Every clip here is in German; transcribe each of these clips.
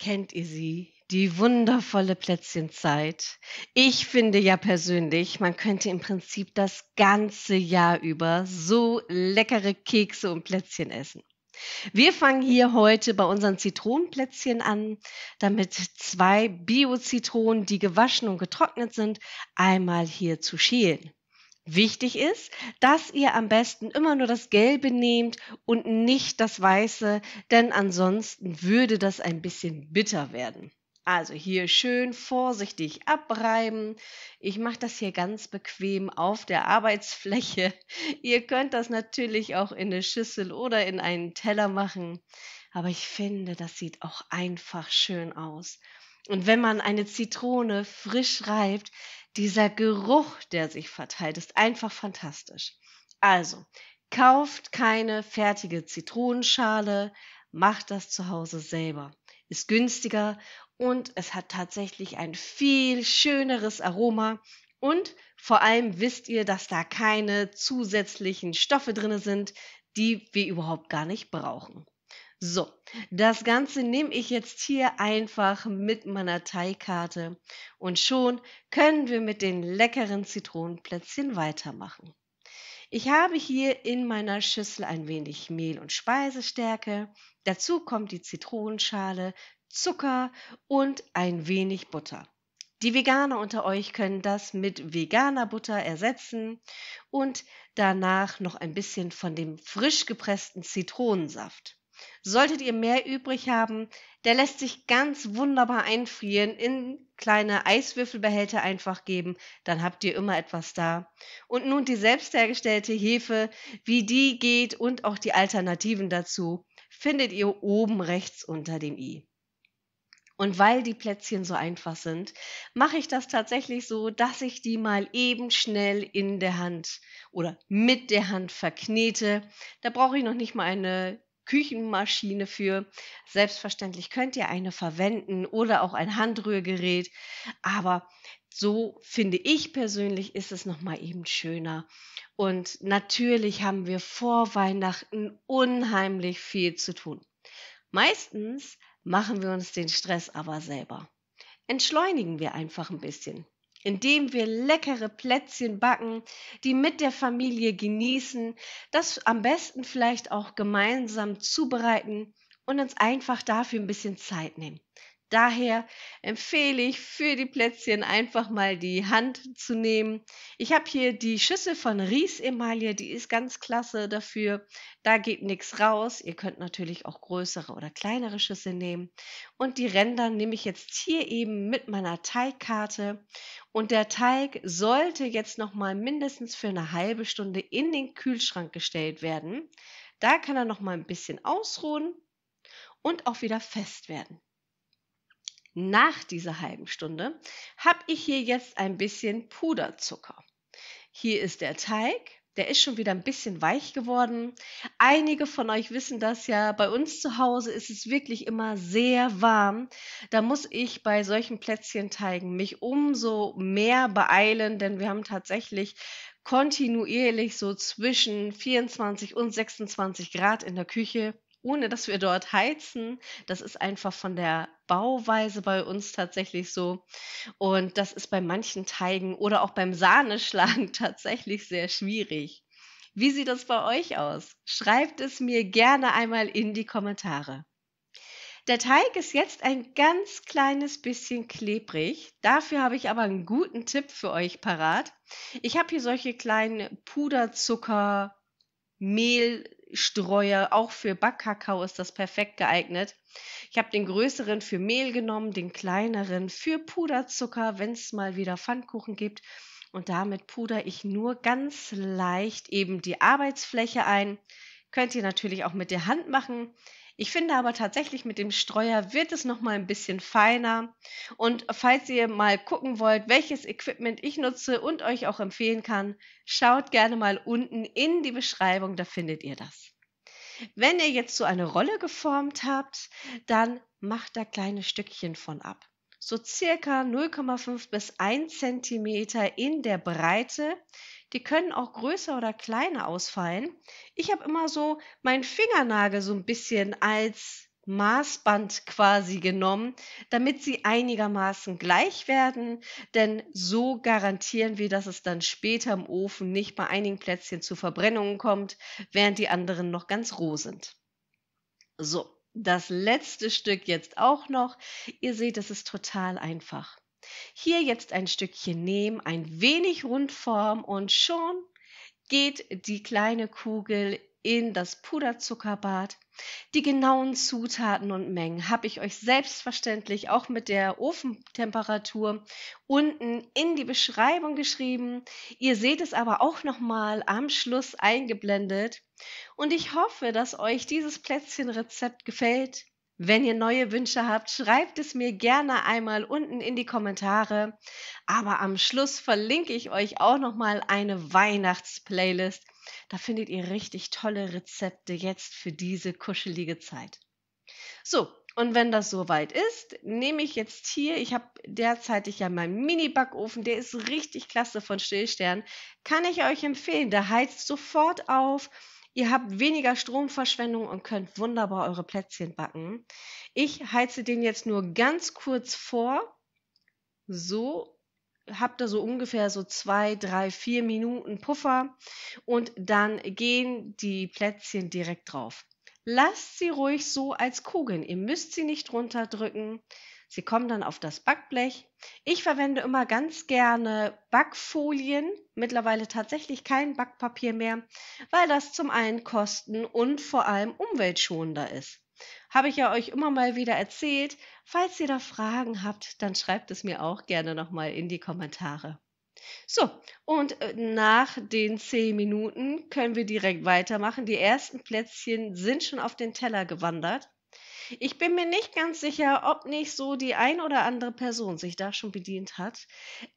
Kennt ihr sie? Die wundervolle Plätzchenzeit. Ich finde ja persönlich, man könnte im Prinzip das ganze Jahr über so leckere Kekse und Plätzchen essen. Wir fangen hier heute bei unseren Zitronenplätzchen an, damit zwei Bio-Zitronen, die gewaschen und getrocknet sind, einmal hier zu schälen. Wichtig ist, dass ihr am besten immer nur das Gelbe nehmt und nicht das Weiße, denn ansonsten würde das ein bisschen bitter werden. Also hier schön vorsichtig abreiben. Ich mache das hier ganz bequem auf der Arbeitsfläche. Ihr könnt das natürlich auch in eine Schüssel oder in einen Teller machen. Aber ich finde, das sieht auch einfach schön aus. Und wenn man eine Zitrone frisch reibt, dieser Geruch, der sich verteilt, ist einfach fantastisch. Also, kauft keine fertige Zitronenschale, macht das zu Hause selber. Ist günstiger und es hat tatsächlich ein viel schöneres Aroma und vor allem wisst ihr, dass da keine zusätzlichen Stoffe drin sind, die wir überhaupt gar nicht brauchen. So, das Ganze nehme ich jetzt hier einfach mit meiner Teigkarte und schon können wir mit den leckeren Zitronenplätzchen weitermachen. Ich habe hier in meiner Schüssel ein wenig Mehl und Speisestärke. Dazu kommt die Zitronenschale, Zucker und ein wenig Butter. Die Veganer unter euch können das mit veganer Butter ersetzen und danach noch ein bisschen von dem frisch gepressten Zitronensaft. Solltet ihr mehr übrig haben, der lässt sich ganz wunderbar einfrieren, in kleine Eiswürfelbehälter einfach geben, dann habt ihr immer etwas da. Und nun die selbst hergestellte Hefe, wie die geht und auch die Alternativen dazu, findet ihr oben rechts unter dem i. Und weil die Plätzchen so einfach sind, mache ich das tatsächlich so, dass ich die mal eben schnell in der Hand oder mit der Hand verknete. Da brauche ich noch nicht mal eine Küchenmaschine für. Selbstverständlich könnt ihr eine verwenden oder auch ein Handrührgerät. Aber so finde ich persönlich ist es noch mal eben schöner. Und natürlich haben wir vor Weihnachten unheimlich viel zu tun. Meistens machen wir uns den Stress aber selber. Entschleunigen wir einfach ein bisschen indem wir leckere Plätzchen backen, die mit der Familie genießen, das am besten vielleicht auch gemeinsam zubereiten und uns einfach dafür ein bisschen Zeit nehmen. Daher empfehle ich für die Plätzchen einfach mal die Hand zu nehmen. Ich habe hier die Schüssel von Ries Riesemaille, die ist ganz klasse dafür. Da geht nichts raus. Ihr könnt natürlich auch größere oder kleinere Schüssel nehmen. Und die Ränder nehme ich jetzt hier eben mit meiner Teigkarte und der Teig sollte jetzt nochmal mindestens für eine halbe Stunde in den Kühlschrank gestellt werden. Da kann er nochmal ein bisschen ausruhen und auch wieder fest werden. Nach dieser halben Stunde habe ich hier jetzt ein bisschen Puderzucker. Hier ist der Teig der ist schon wieder ein bisschen weich geworden. Einige von euch wissen das ja. Bei uns zu Hause ist es wirklich immer sehr warm. Da muss ich bei solchen Plätzchenteigen mich umso mehr beeilen, denn wir haben tatsächlich kontinuierlich so zwischen 24 und 26 Grad in der Küche ohne dass wir dort heizen. Das ist einfach von der Bauweise bei uns tatsächlich so. Und das ist bei manchen Teigen oder auch beim Sahneschlagen tatsächlich sehr schwierig. Wie sieht das bei euch aus? Schreibt es mir gerne einmal in die Kommentare. Der Teig ist jetzt ein ganz kleines bisschen klebrig. Dafür habe ich aber einen guten Tipp für euch parat. Ich habe hier solche kleinen Puderzucker Mehlstreuer, auch für Backkakao ist das perfekt geeignet. Ich habe den größeren für Mehl genommen, den kleineren für Puderzucker, wenn es mal wieder Pfannkuchen gibt. Und damit pudere ich nur ganz leicht eben die Arbeitsfläche ein. Könnt ihr natürlich auch mit der Hand machen. Ich finde aber tatsächlich mit dem Streuer wird es noch mal ein bisschen feiner. Und falls ihr mal gucken wollt, welches Equipment ich nutze und euch auch empfehlen kann, schaut gerne mal unten in die Beschreibung, da findet ihr das. Wenn ihr jetzt so eine Rolle geformt habt, dann macht da kleine Stückchen von ab. So circa 0,5 bis 1 cm in der Breite die können auch größer oder kleiner ausfallen. Ich habe immer so meinen Fingernagel so ein bisschen als Maßband quasi genommen, damit sie einigermaßen gleich werden, denn so garantieren wir, dass es dann später im Ofen nicht bei einigen Plätzchen zu Verbrennungen kommt, während die anderen noch ganz roh sind. So, das letzte Stück jetzt auch noch. Ihr seht, es ist total einfach. Hier jetzt ein Stückchen nehmen, ein wenig rundformen und schon geht die kleine Kugel in das Puderzuckerbad. Die genauen Zutaten und Mengen habe ich euch selbstverständlich auch mit der Ofentemperatur unten in die Beschreibung geschrieben. Ihr seht es aber auch nochmal am Schluss eingeblendet. Und ich hoffe, dass euch dieses Plätzchenrezept gefällt. Wenn ihr neue Wünsche habt, schreibt es mir gerne einmal unten in die Kommentare. Aber am Schluss verlinke ich euch auch nochmal eine Weihnachtsplaylist. Da findet ihr richtig tolle Rezepte jetzt für diese kuschelige Zeit. So, und wenn das soweit ist, nehme ich jetzt hier, ich habe derzeitig ja meinen Mini-Backofen, der ist richtig klasse von Stillstern, kann ich euch empfehlen. Der heizt sofort auf Ihr habt weniger Stromverschwendung und könnt wunderbar eure Plätzchen backen. Ich heize den jetzt nur ganz kurz vor. So habt ihr so ungefähr so zwei, drei, vier Minuten Puffer und dann gehen die Plätzchen direkt drauf. Lasst sie ruhig so als Kugeln. Ihr müsst sie nicht runterdrücken, Sie kommen dann auf das Backblech. Ich verwende immer ganz gerne Backfolien, mittlerweile tatsächlich kein Backpapier mehr, weil das zum einen kosten und vor allem umweltschonender ist. Habe ich ja euch immer mal wieder erzählt. Falls ihr da Fragen habt, dann schreibt es mir auch gerne nochmal in die Kommentare. So, und äh, nach den 10 Minuten können wir direkt weitermachen. Die ersten Plätzchen sind schon auf den Teller gewandert. Ich bin mir nicht ganz sicher, ob nicht so die ein oder andere Person sich da schon bedient hat.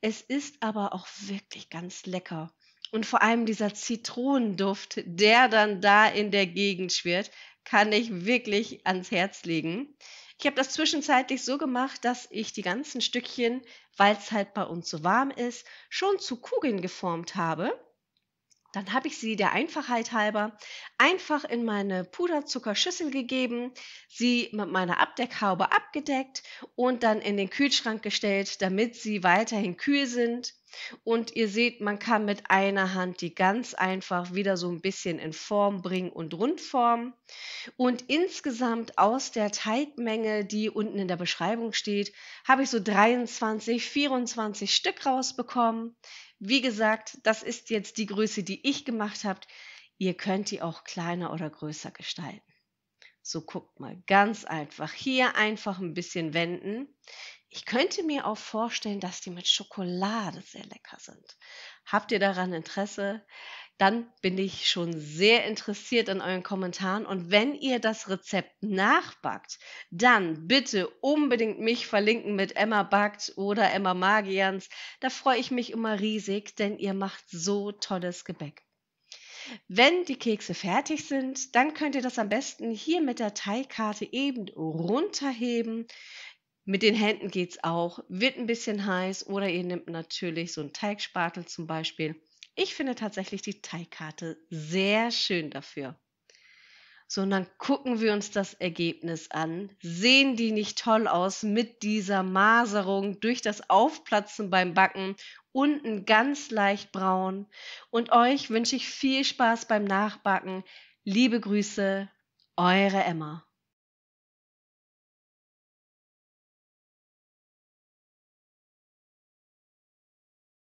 Es ist aber auch wirklich ganz lecker. Und vor allem dieser Zitronenduft, der dann da in der Gegend schwirrt, kann ich wirklich ans Herz legen. Ich habe das zwischenzeitlich so gemacht, dass ich die ganzen Stückchen, weil es halt bei uns so warm ist, schon zu Kugeln geformt habe dann habe ich sie der Einfachheit halber einfach in meine Puderzuckerschüssel gegeben, sie mit meiner Abdeckhaube abgedeckt und dann in den Kühlschrank gestellt, damit sie weiterhin kühl sind. Und ihr seht, man kann mit einer Hand die ganz einfach wieder so ein bisschen in Form bringen und rund formen. Und insgesamt aus der Teigmenge, die unten in der Beschreibung steht, habe ich so 23, 24 Stück rausbekommen. Wie gesagt, das ist jetzt die Größe, die ich gemacht habe. Ihr könnt die auch kleiner oder größer gestalten. So guckt mal, ganz einfach. Hier einfach ein bisschen wenden. Ich könnte mir auch vorstellen, dass die mit Schokolade sehr lecker sind. Habt ihr daran Interesse? dann bin ich schon sehr interessiert an euren Kommentaren. Und wenn ihr das Rezept nachbackt, dann bitte unbedingt mich verlinken mit Emma Backt oder Emma Magians. Da freue ich mich immer riesig, denn ihr macht so tolles Gebäck. Wenn die Kekse fertig sind, dann könnt ihr das am besten hier mit der Teigkarte eben runterheben. Mit den Händen geht es auch, wird ein bisschen heiß oder ihr nehmt natürlich so einen Teigspatel zum Beispiel ich finde tatsächlich die Teigkarte sehr schön dafür. So, und dann gucken wir uns das Ergebnis an. Sehen die nicht toll aus mit dieser Maserung durch das Aufplatzen beim Backen? Unten ganz leicht braun. Und euch wünsche ich viel Spaß beim Nachbacken. Liebe Grüße, eure Emma.